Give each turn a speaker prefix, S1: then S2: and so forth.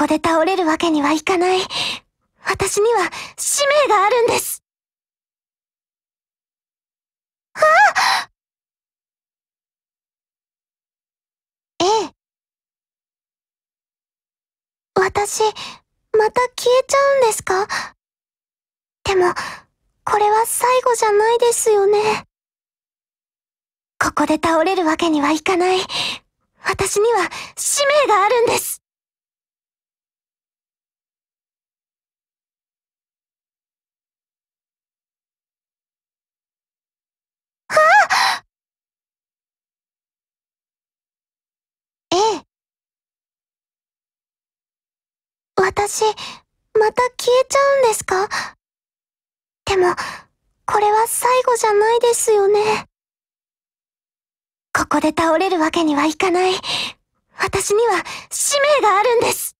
S1: ここで倒れるわけにはいかない。私には使命があるんです。ああええ。私、また消えちゃうんですかでも、これは最後じゃないですよね。ここで倒れるわけにはいかない。私には使命があるんです。私、また消えちゃうんですかでも、これは最後じゃないですよね。ここで倒れるわけにはいかない。私には使命があるんです。